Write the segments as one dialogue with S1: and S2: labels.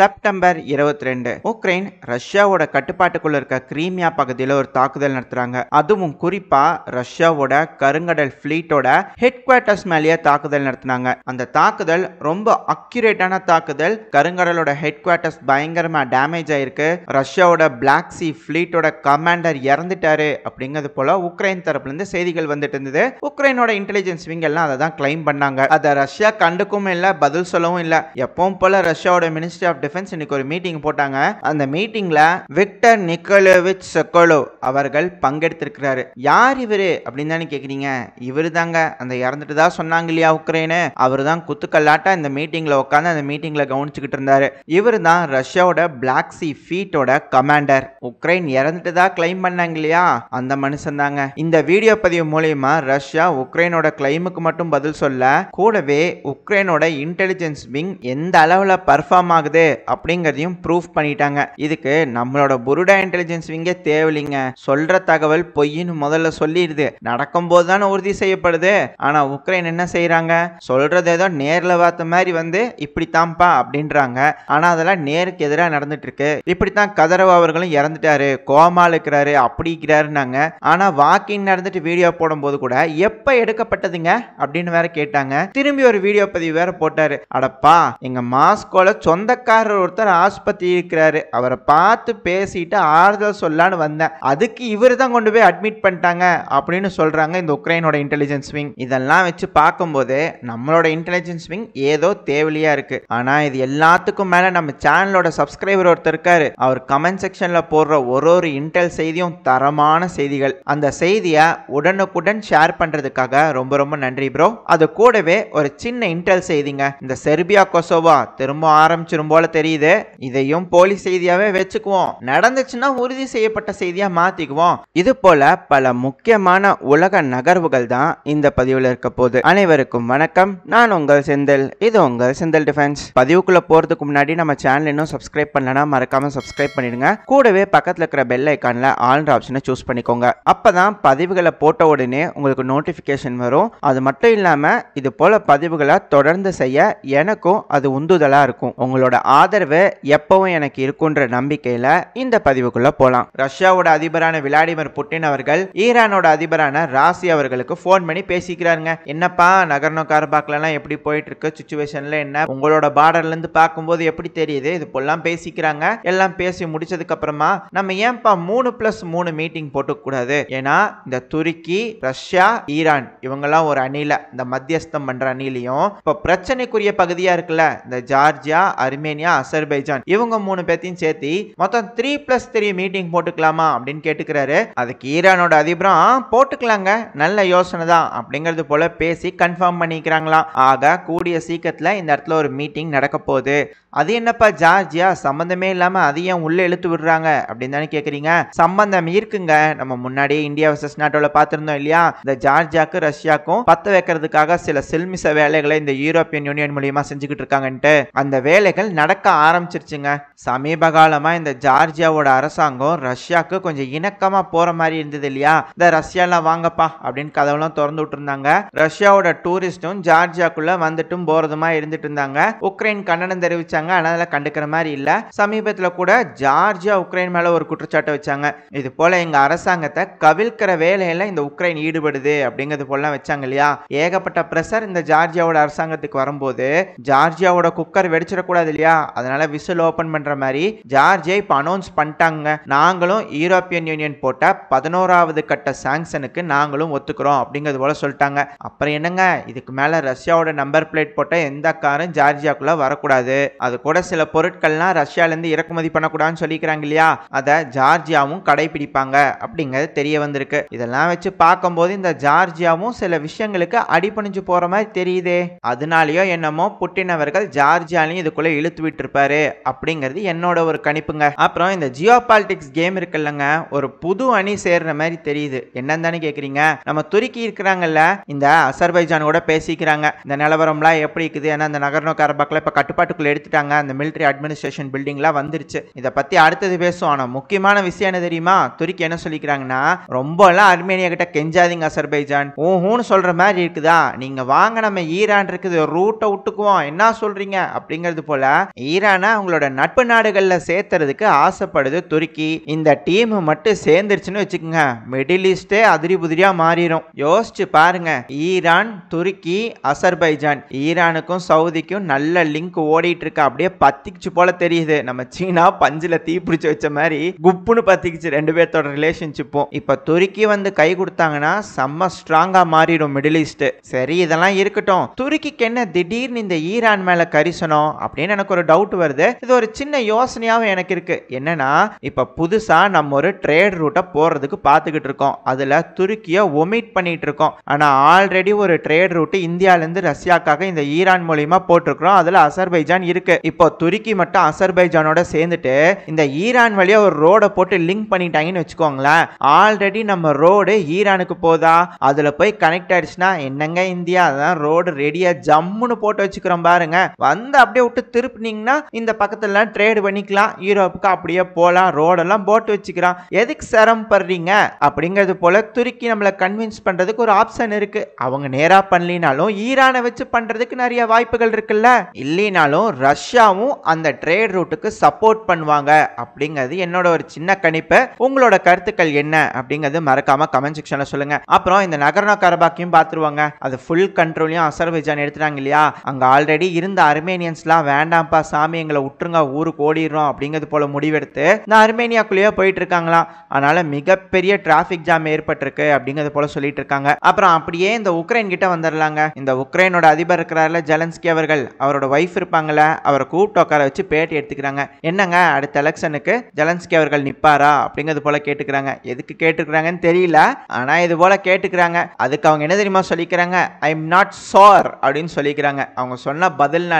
S1: September இருபத்தி ரெண்டு Ukraine ரஷ்யாவோட கட்டுப்பாட்டுக்குள்ள இருக்க கிரீமியா பகுதியில் ஒரு தாக்குதல் நடத்துறாங்க அதுவும் குறிப்பா ரஷ்யாவோட கருங்கடல் ஃபிளீட்டோட ஹெட் குவார்டர்ஸ் மேலேயே தாக்குதல் நடத்தினாங்க அந்த தாக்குதல் ரொம்ப அக்யூரேட்டான தாக்குதல் கருங்கடலோட ஹெட் குவார்டர்ஸ் பயங்கரமா டேமேஜ் ஆயிருக்கு ரஷ்யாவோட பிளாக் சி ஃபிளீட்டோட கமாண்டர் இறந்துட்டாரு அப்படிங்கிறது போல உக்ரைன் தரப்புல இருந்து செய்திகள் வந்துட்டு இருந்தது உக்ரைனோட இன்டெலிஜென்ஸ் விங் எல்லாம் அதை தான் கிளைம் பண்ணாங்க அதை ரஷ்யா கண்டுக்கும் இல்லை பதில் சொல்லவும் இல்லை எப்பவும் போல ரஷ்யாவோட மினிஸ்ட்ரி ஆஃப் டிஃபென்ஸ் இன்னைக்கு ஒரு மீட்டிங் போட்டாங்க அந்த மீட்டிங்ல விக்டர் நிக்கோலோவிச் செக்கோலோ அவர்கள் பங்கெடுத்திருக்கிறாரு யார் இவரு அப்படின்னு தானே கேக்குறீங்க இவரு தாங்க அந்த இறந்துட்டு தான் சொன்னாங்க இல்லையா உக்ரைனு அவர் தான் குத்துக்கல்லாட்ட இந்த மீட்டிங்ல உட்காந்து அந்த மீட்டிங்ல கவனிச்சுக்கிட்டு இருந்தாரு இவர் தான் ரஷ்யாவோட பிளாக் சி ஃபீட்டோட கமாண்டர் உக்ரைன் இறந்துட்டு தான் கிளைம் பண்ணாங்க இல்லையா அந்த மனுஷன் தாங்க இந்த வீடியோ பதிவு மூலயமா ரஷ்யா உக்ரைனோட கிளைமுக்கு மட்டும் பதில் சொல்ல கூடவே உக்ரைனோட இன்டெலிஜென்ஸ் விங் எந்த அளவுல பர்ஃபார்ம் ஆகுது அப்படிங்கிறதையும் ப்ரூஃப் பண்ணிட்டாங்க இதுக்கு நம்மளோட புருடா இன்டெலிஜென்ஸ் விங்கே தேவையில்லைங்க சொல்ற தகவல் பொய்ன்னு முதல்ல சொல்லிடுது நடக்கும் போதுதானே உறுதி செய்யப்படுது ஆனா உக்ரைன் என்ன செய்யறாங்க சொல்றது ஏதோ நேர்ல பார்த்த மாதிரி வந்து இப்படித்தான்ப்பா அப்படின்றாங்க ஆனா அதெல்லாம் நேருக்கு எதிராக நடந்துட்டு இருக்கு இப்படித்தான் கதரவ அவர்களும் இறந்துட்டாரு கோமா இருக்கிறாரு அப்படிக்கிறாருனாங்க ஆனா வாக்கிங் நடந்துட்டு வீடியோ போடும்போது கூட எப்ப எடுக்கப்பட்டதுங்க அப்படின்னு வேற கேட்டாங்க திரும்பி ஒரு வீடியோ பதிவு வேற போட்டாரு அடப்பா எங்க மாஸ்கோல சொந்தக்கார சொந்தக்காரர் ஒருத்தர் ஆஸ்பத்திரி இருக்கிறாரு அவரை பார்த்து பேசிட்டு ஆறுதல் சொல்லான்னு வந்தேன் அதுக்கு இவர் தான் கொண்டு போய் அட்மிட் பண்ணிட்டாங்க அப்படின்னு சொல்றாங்க இந்த உக்ரைனோட இன்டெலிஜென்ஸ் விங் இதெல்லாம் வச்சு பார்க்கும்போது நம்மளோட இன்டெலிஜென்ஸ் விங் ஏதோ தேவையா இருக்கு ஆனா இது எல்லாத்துக்கும் மேல நம்ம சேனலோட சப்ஸ்கிரைபர் ஒருத்தர் இருக்காரு அவர் கமெண்ட் செக்ஷன்ல போடுற ஒரு ஒரு இன்டெல் செய்தியும் தரமான செய்திகள் அந்த செய்தியை உடனுக்குடன் ஷேர் பண்றதுக்காக ரொம்ப ரொம்ப நன்றி ப்ரோ அது கூடவே ஒரு சின்ன இன்டெல் செய்திங்க இந்த செர்பியா கொசோவா திரும்ப ஆரம்பிச்சிரும் போல தெரியுது இதையும் போலி செய்தியாவே வச்சுக்குவோம் நடந்துச்சுன்னா உறுதி செய்யப்பட்ட செய்தியா மாத்திக்குவோம் இது போல பல முக்கியமான உலக நகர்வுகள் தான் இந்த பதிவுல இருக்க போது அனைவருக்கும் வணக்கம் நான் உங்கள் செந்தில் இது உங்கள் செந்தில் டிஃபென்ஸ் பதிவுக்குள்ள போறதுக்கு முன்னாடி நம்ம சேனல் இன்னும் சப்ஸ்கிரைப் பண்ணலனா மறக்காம சப்ஸ்கிரைப் பண்ணிடுங்க கூடவே பக்கத்துல இருக்கிற பெல் ஐக்கான்ல ஆல்ன்ற ஆப்ஷனை சூஸ் பண்ணிக்கோங்க அப்பதான் பதிவுகளை போட்ட உடனே உங்களுக்கு நோட்டிபிகேஷன் வரும் அது மட்டும் இல்லாம இது போல பதிவுகளை தொடர்ந்து செய்ய எனக்கும் அது உந்துதலா இருக்கும் உங்களோட ஆதரவு எப்பவும் எனக்கு இருக்குன்ற நம்பிக்கையில இந்த பதிவுக்குள்ள போலாம் ரஷ்யாவோட அதிபரான விளாடிமிர் புட்டின் அவர்கள் ஈரானோட அதிபரான ராசி அவர்களுக்கு போன் பண்ணி பேசிக்கிறாருங்க என்னப்பா நகர்னோ கார்பாக்லாம் எப்படி போயிட்டு இருக்கு சுச்சுவேஷன்ல என்ன உங்களோட பார்டர்ல இருந்து பார்க்கும்போது எப்படி தெரியுது இது போலாம் பேசிக்கிறாங்க எல்லாம் பேசி முடிச்சதுக்கு அப்புறமா நம்ம ஏன்பா மூணு பிளஸ் மூணு மீட்டிங் போட்டு கூடாது ஏன்னா இந்த துருக்கி ரஷ்யா ஈரான் இவங்கெல்லாம் ஒரு அணில இந்த மத்தியஸ்தம் பண்ற அணிலையும் இப்போ பிரச்சனைக்குரிய பகுதியா இருக்குல்ல இந்த ஜார்ஜியா அர்மேனியா பார்த்தீங்கன்னா அசர்பைஜான் இவங்க மூணு பேர்த்தையும் சேர்த்து மொத்தம் த்ரீ பிளஸ் த்ரீ மீட்டிங் போட்டுக்கலாமா அப்படின்னு கேட்டுக்கிறாரு அதுக்கு ஈரானோட அதிபரம் போட்டுக்கலாங்க நல்ல யோசனை தான் அப்படிங்கிறது போல பேசி கன்ஃபார்ம் பண்ணிக்கிறாங்களாம் ஆக கூடிய சீக்கிரத்தில் இந்த இடத்துல ஒரு மீட்டிங் நடக்க போகுது அது என்னப்பா ஜார்ஜியா சம்பந்தமே இல்லாம அது ஏன் உள்ளே இழுத்து விடுறாங்க அப்படின்னு தானே கேட்குறீங்க சம்பந்தம் இருக்குங்க நம்ம முன்னாடியே இந்தியா வர்சஸ் நாட்டோவில் பார்த்துருந்தோம் இல்லையா இந்த ஜார்ஜியாக்கு ரஷ்யாக்கும் பத்த வைக்கிறதுக்காக சில சில்மிச வேலைகளை இந்த யூரோப்பியன் யூனியன் மூலியமா செஞ்சுக்கிட்டு இருக்காங்கன்ட்டு அந்த வேலைகள் நடக்க நடக்க ஆரம்பிச்சிருச்சுங்க சமீப காலமாக இந்த ஜார்ஜியாவோட அரசாங்கம் ரஷ்யாவுக்கு கொஞ்சம் இணக்கமாக போகிற மாதிரி இருந்தது இல்லையா இந்த ரஷ்யாலாம் வாங்கப்பா அப்படின்னு கதவுலாம் திறந்து விட்டுருந்தாங்க ரஷ்யாவோட டூரிஸ்ட்டும் ஜார்ஜியாக்குள்ளே வந்துட்டும் போகிறதுமா இருந்துட்டு இருந்தாங்க உக்ரைன் கண்டனம் தெரிவிச்சாங்க ஆனால் அதில் கண்டுக்கிற மாதிரி இல்லை சமீபத்தில் கூட ஜார்ஜியா உக்ரைன் மேலே ஒரு குற்றச்சாட்டை வச்சாங்க இது போல் எங்கள் அரசாங்கத்தை கவிழ்க்கிற வேலையில இந்த உக்ரைன் ஈடுபடுது அப்படிங்கிறது போலாம் வச்சாங்க இல்லையா ஏகப்பட்ட பிரஷர் இந்த ஜார்ஜியாவோட அரசாங்கத்துக்கு வரும்போது ஜார்ஜியாவோட குக்கர் வெடிச்சிடக்கூடாது இல்லையா அதனால விசில் ஓப்பன் பண்ற மாதிரி ஜார்ஜியா இப்போ அனௌன்ஸ் பண்ணிட்டாங்க நாங்களும் யூரோப்பியன் யூனியன் போட்ட பதினோராவது கட்ட சாங்ஷனுக்கு நாங்களும் ஒத்துக்கிறோம் அப்படிங்கிறது போல சொல்லிட்டாங்க அப்புறம் என்னங்க இதுக்கு மேல ரஷ்யாவோட நம்பர் பிளேட் போட்ட எந்த காரும் ஜார்ஜியாக்குள்ள வரக்கூடாது அது கூட சில பொருட்கள்லாம் ரஷ்யாலேருந்து இறக்குமதி பண்ணக்கூடாதுன்னு சொல்லிக்கிறாங்க இல்லையா அதை ஜார்ஜியாவும் கடைபிடிப்பாங்க அப்படிங்கிறது தெரிய வந்திருக்கு இதெல்லாம் வச்சு பார்க்கும்போது இந்த ஜார்ஜியாவும் சில விஷயங்களுக்கு அடிபணிஞ்சு போற மாதிரி தெரியுதே அதனாலயோ என்னமோ புட்டின் அவர்கள் ஜார்ஜியாலையும் இதுக்குள்ள இழுத்து விட்டு இருப்பாரு அப்படிங்கிறது என்னோட ஒரு கணிப்புங்க அப்புறம் இந்த ஜியோ பாலிடிக்ஸ் கேம் இருக்குல்லங்க ஒரு புது அணி சேர்ற மாதிரி தெரியுது என்னன்னு தானே நம்ம துருக்கி இருக்கிறாங்கல்ல இந்த அசர்பைஜான் கூட பேசிக்கிறாங்க இந்த நிலவரம்லாம் எப்படி இருக்குது ஏன்னா இந்த நகர்னோ கரபாக்கில் இப்போ கட்டுப்பாட்டுக்குள்ள எடுத்துட்டாங்க அந்த மிலிட்ரி அட்மினிஸ்ட்ரேஷன் பில்டிங்லாம் வந்துருச்சு இதை பற்றி அடுத்தது பேசுவோம் ஆனால் முக்கியமான விஷயம் என்ன தெரியுமா துருக்கி என்ன சொல்லிக்கிறாங்கன்னா ரொம்பலாம் அர்மேனியா கிட்ட கெஞ்சாதீங்க அசர்பைஜான் ஊஹூன்னு சொல்கிற மாதிரி இருக்குதா நீங்கள் வாங்க நம்ம ஈரான் இருக்குது ரூட்டை விட்டுக்குவோம் என்ன சொல்கிறீங்க அப்படிங்கிறது போல ஈரானை அவங்களோட நட்பு நாடுகளில் சேர்த்துறதுக்கு ஆசைப்படுது துருக்கி இந்த டீம் மட்டும் சேர்ந்துருச்சுன்னு வச்சுக்கோங்க மிடில் ஈஸ்டே அதிரி புதிரியாக மாறிடும் யோசிச்சு பாருங்க ஈரான் துருக்கி அசர்பைஜான் ஈரானுக்கும் சவுதிக்கும் நல்ல லிங்க் ஓடிட்டு இருக்கு அப்படியே பத்திக்குச்சு போல தெரியுது நம்ம சீனா பஞ்சுல தீ பிடிச்சி வச்ச மாதிரி குப்புன்னு பத்திக்குச்சு ரெண்டு பேர்த்தோட ரிலேஷன்ஷிப்பும் இப்போ துருக்கி வந்து கை கொடுத்தாங்கன்னா செம்ம ஸ்ட்ராங்காக மாறிடும் மிடில் ஈஸ்ட் சரி இதெல்லாம் இருக்கட்டும் துருக்கிக்கு என்ன திடீர்னு இந்த ஈரான் மேல கரிசனம் அப்படின்னு எனக்கு ஒரு டவுட் வருது இது ஒரு சின்ன யோசனையாகவும் எனக்கு இருக்கு என்னன்னா இப்போ புதுசாக நம்ம ஒரு ட்ரேட் ரூட்டை போடுறதுக்கு பார்த்துக்கிட்டு இருக்கோம் அதில் துருக்கியை ஒமிட் பண்ணிட்டு இருக்கோம் ஆனால் ஆல்ரெடி ஒரு ட்ரேட் ரூட்டு இந்தியாவிலேருந்து ரஷ்யாக்காக இந்த ஈரான் மூலியமா போட்டிருக்கிறோம் அதில் அசர்பைஜான் இருக்கு இப்போ துருக்கி மட்டும் அசர்பைஜானோட சேர்ந்துட்டு இந்த ஈரான் வழியா ஒரு ரோடை போட்டு லிங்க் பண்ணிட்டாங்கன்னு வச்சுக்கோங்களேன் ஆல்ரெடி நம்ம ரோடு ஈரானுக்கு போதா அதில் போய் கனெக்ட் ஆயிடுச்சுன்னா என்னங்க இந்தியா அதான் ரோடு ரெடியாக ஜம்முன்னு போட்டு வச்சுக்கிறோம் பாருங்க வந்து அப்படியே விட்டு திருப்பினீங்க பார்த்தீங்கன்னா இந்த பக்கத்துல ட்ரேடு பண்ணிக்கலாம் யூரோப்புக்கு அப்படியே போகலாம் ரோடெல்லாம் போட்டு வச்சுக்கலாம் எதுக்கு சிரமப்படுறீங்க அப்படிங்கிறது போல துருக்கி நம்மளை கன்வின்ஸ் பண்ணுறதுக்கு ஒரு ஆப்ஷன் இருக்குது அவங்க நேராக பண்ணலினாலும் ஈரானை வச்சு பண்ணுறதுக்கு நிறைய வாய்ப்புகள் இருக்குல்ல இல்லைனாலும் ரஷ்யாவும் அந்த ட்ரேட் ரூட்டுக்கு சப்போர்ட் பண்ணுவாங்க அப்படிங்கிறது என்னோட ஒரு சின்ன கணிப்பு உங்களோட கருத்துக்கள் என்ன அப்படிங்கிறது மறக்காம கமெண்ட் செக்ஷனில் சொல்லுங்க அப்புறம் இந்த நகரண கரபாக்கையும் பார்த்துருவாங்க அது ஃபுல் கண்ட்ரோலையும் அசர்பைஜான் எடுத்துட்டாங்க இல்லையா அங்கே ஆல்ரெடி இருந்த அர்மேனியன்ஸ்லாம் வேண்டாம்ப்பா சாமி எங்களை விட்டுருங்க ஊருக்கு ஓடிடுறோம் அப்படிங்கிறது போல முடிவெடுத்து இந்த அர்மேனியாக்குள்ளேயே போயிட்டு இருக்காங்களாம் அதனால மிகப்பெரிய டிராபிக் ஜாம் ஏற்பட்டிருக்கு அப்படிங்கிறது போல சொல்லிட்டு இருக்காங்க அப்புறம் அப்படியே இந்த உக்ரைன் கிட்ட வந்துடலாங்க இந்த உக்ரைனோட அதிபர் இருக்கிறாரில் ஜலன்ஸ்கி அவர்கள் அவரோட ஒய்ஃப் இருப்பாங்கள அவரை கூப்பிட்டு உட்கார வச்சு பேட்டி எடுத்துக்கிறாங்க என்னங்க அடுத்த எலெக்ஷனுக்கு ஜலன்ஸ்கி அவர்கள் நிப்பாரா அப்படிங்கிறது போல கேட்டுக்கிறாங்க எதுக்கு கேட்டுக்கிறாங்கன்னு தெரியல ஆனா இது போல கேட்டுக்கிறாங்க அதுக்கு அவங்க என்ன தெரியுமா சொல்லிக்கிறாங்க ஐ எம் நாட் சார் அப்படின்னு சொல்லிக்கிறாங்க அவங்க சொன்ன பதில்னால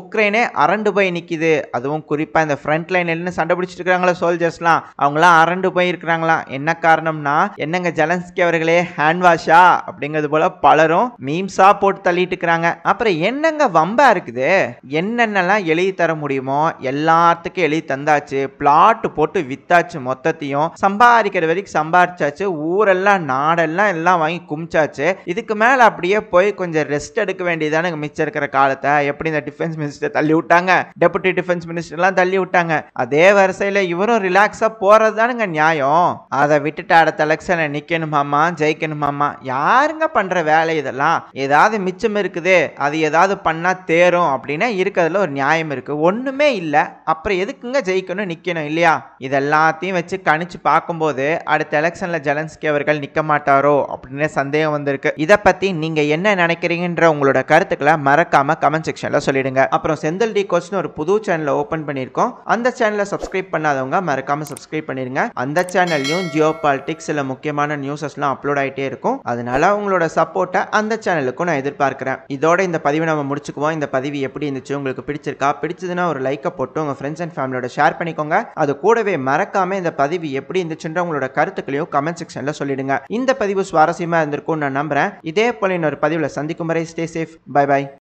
S1: உக்ரைனே அரண்டு அறண்டு போய் நிற்கிது அதுவும் குறிப்பாக இந்த ஃப்ரண்ட் லைன் நின்று சண்டை பிடிச்சிட்டு இருக்கிறாங்களா சோல்ஜர்ஸ்லாம் அவங்களாம் அறண்டு போய் இருக்கிறாங்களாம் என்ன காரணம்னா என்னங்க ஜலன்ஸ்கி அவர்களே ஹேண்ட் வாஷா அப்படிங்கிறது போல பலரும் மீம்ஸாக போட்டு தள்ளிட்டு இருக்கிறாங்க அப்புறம் என்னங்க வம்பா இருக்குது என்னென்னலாம் எழுதி தர முடியுமோ எல்லாத்துக்கும் எழுதி தந்தாச்சு பிளாட் போட்டு வித்தாச்சு மொத்தத்தையும் சம்பாதிக்கிற வரைக்கும் சம்பாரிச்சாச்சு ஊரெல்லாம் நாடெல்லாம் எல்லாம் வாங்கி குமிச்சாச்சு இதுக்கு மேலே அப்படியே போய் கொஞ்சம் ரெஸ்ட் எடுக்க வேண்டியதானே மிச்சம் இருக்கிற காலத்தை எப்படி இந்த டிஃபென்ஸ் மினிஸ்டர் தள்ளி விட்டாங்க டெபுட்டி டிஃபென்ஸ் மினிஸ்டர்லாம் தள்ளி விட்டாங்க அதே வரிசையில் இவரும் ரிலாக்ஸாக போகிறது தானுங்க நியாயம் அதை விட்டுட்டு அடுத்த எலெக்ஷனில் நிக்கணுமாமா ஜெயிக்கணுமாமா யாருங்க பண்ணுற வேலை இதெல்லாம் ஏதாவது மிச்சம் இருக்குது அது ஏதாவது பண்ணால் தேரும் அப்படின்னா இருக்கிறதுல ஒரு நியாயம் இருக்குது ஒன்றுமே இல்லை அப்புறம் எதுக்குங்க ஜெயிக்கணும் நிற்கணும் இல்லையா இதெல்லாத்தையும் வச்சு கணிச்சு பார்க்கும்போது அடுத்த எலெக்ஷனில் ஜெலன்ஸ்கி அவர்கள் நிற்க மாட்டாரோ அப்படின்னு சந்தேகம் வந்திருக்கு இதை பற்றி நீங்கள் என்ன நினைக்கிறீங்கன்ற உங்களோட கருத்துக்களை மறக்காமல் கமெண்ட் செக்ஷனில் சொல்லிடுங்க அப்புறம் செந்தில் டி கோச் ப்ரொஃபஷன் ஒரு புது சேனலை ஓப்பன் பண்ணியிருக்கோம் அந்த சேனலை சப்ஸ்கிரைப் பண்ணாதவங்க மறக்காம சப்ஸ்கிரைப் பண்ணிடுங்க அந்த சேனல்லையும் ஜியோ பாலிட்டிக்ஸ் சில முக்கியமான நியூஸஸ்லாம் அப்லோட் ஆகிட்டே இருக்கும் அதனால உங்களோட சப்போர்ட்டை அந்த சேனலுக்கும் நான் எதிர்பார்க்குறேன் இதோட இந்த பதிவை நம்ம முடிச்சுக்குவோம் இந்த பதிவு எப்படி இருந்துச்சு உங்களுக்கு பிடிச்சிருக்கா பிடிச்சதுன்னா ஒரு லைக்கை போட்டு உங்கள் ஃப்ரெண்ட்ஸ் அண்ட் ஃபேமிலியோட ஷேர் பண்ணிக்கோங்க அது கூடவே மறக்காம இந்த பதிவு எப்படி இருந்துச்சுன்ற உங்களோட கருத்துக்களையும் கமெண்ட் செக்ஷனில் சொல்லிடுங்க இந்த பதிவு சுவாரஸ்யமாக இருந்திருக்கும் நான் நம்புறேன் இதே போல இன்னொரு பதிவில் சந்திக்கும் வரை ஸ்டே சேஃப் பை பாய்